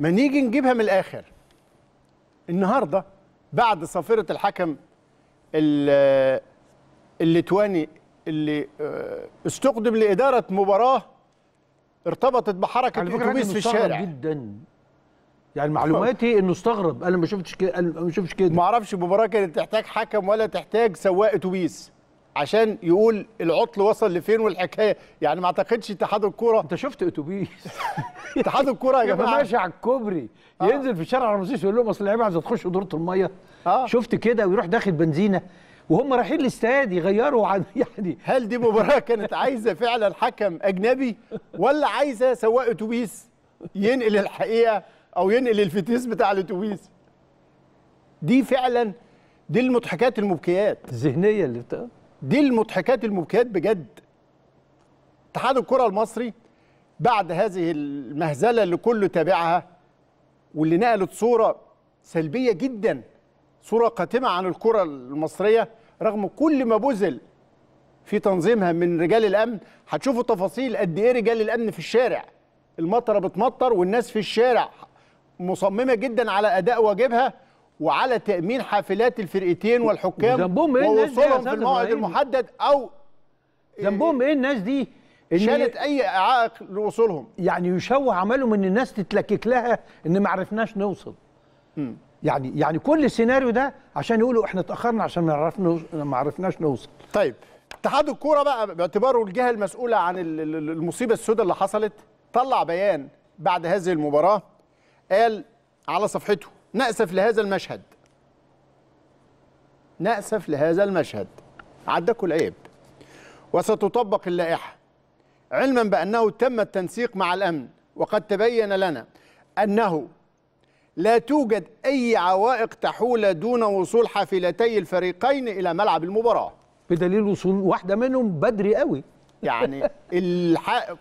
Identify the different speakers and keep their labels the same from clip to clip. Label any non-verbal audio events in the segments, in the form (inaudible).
Speaker 1: ما نيجي نجيبها من الاخر النهارده بعد صفيره الحكم الليتواني اللي آه، استقدم لاداره مباراه ارتبطت بحركه الاتوبيس في الشارع
Speaker 2: جدا يعني معلوماتي انه استغرب انا ما شفتش كده ما شفتش كده ما اعرفش المباراه
Speaker 1: كانت تحتاج حكم ولا تحتاج سواق اتوبيس عشان يقول العطل وصل لفين والحكايه يعني ما اعتقدش اتحاد الكوره انت شفت اتوبيس (laughs) اتحاد الكوره يا جماعه ماشي
Speaker 2: على الكوبري آه. ينزل في شارع رمسيس يقول لهم اصل اللعيبه عايزه تخش دوره الميه آه. شفت كده ويروح داخل بنزينه وهم رايحين الاستاد يغيروا عن (laughs) يعني هل دي مباراه
Speaker 1: كانت عايزه فعلا حكم اجنبي ولا عايزه سواق اتوبيس ينقل الحقيقه او ينقل الفتيس بتاع الاتوبيس دي فعلا دي المضحكات المبكيات الذهنيه اللي بتقى. دي المضحكات المبكيات بجد اتحاد الكره المصري بعد هذه المهزله اللي كله تابعها واللي نقلت صوره سلبيه جدا صوره قاتمه عن الكره المصريه رغم كل ما بذل في تنظيمها من رجال الامن هتشوفوا تفاصيل قد ايه رجال الامن في الشارع المطره بتمطر والناس في الشارع مصممه جدا على اداء واجبها وعلى تامين حافلات الفرقتين والحكام ذنبهم ايه ووصولهم في الموعد المحدد او ذنبهم
Speaker 2: ايه الناس دي شالت اي عائق لوصولهم يعني يشوه عملهم ان الناس تتلكك لها ان ما عرفناش نوصل م. يعني يعني كل السيناريو ده عشان
Speaker 1: يقولوا احنا اتاخرنا عشان ما عرفنا ما عرفناش نوصل طيب اتحاد الكوره بقى باعتباره الجهه المسؤوله عن المصيبه السوداء اللي حصلت طلع بيان بعد هذه المباراه قال على صفحته نأسف لهذا المشهد نأسف لهذا المشهد عدكوا العيب وستطبق اللائحة علما بأنه تم التنسيق مع الأمن وقد تبين لنا أنه لا توجد أي عوائق تحول دون وصول حافلتي الفريقين إلى ملعب المباراة بدليل وصول واحدة منهم بدري قوي يعني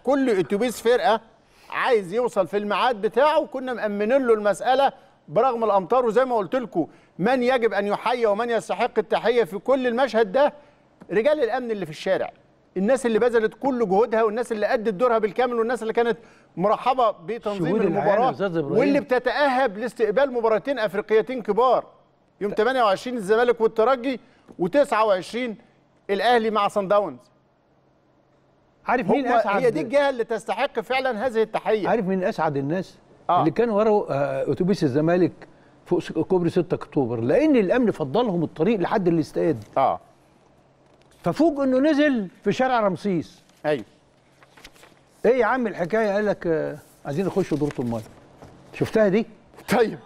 Speaker 1: كل اتوبيس فرقة عايز يوصل في الميعاد بتاعه كنا مأمنين له المسألة برغم الامطار وزي ما قلت لكم من يجب ان يحيى ومن يستحق التحيه في كل المشهد ده رجال الامن اللي في الشارع الناس اللي بذلت كل جهودها والناس اللي ادت دورها بالكامل والناس اللي كانت مرحبه بتنظيم المباراه واللي بتتاهب لاستقبال مباراتين افريقيتين كبار يوم 28 الزمالك والترجي و29 الاهلي مع صن داونز عارف مين اسعد هي دي الجهه اللي تستحق فعلا هذه التحيه عارف مين اسعد الناس
Speaker 2: آه. اللي كان وراه آه، اتوبيس الزمالك فوق كوبري 6 اكتوبر لان الامن فضلهم الطريق لحد الاستاد اه ففوق انه نزل في شارع رمسيس ايوه ايه يا عم الحكايه قال لك آه، عايزين نخش دورة الميه شفتها دي طيب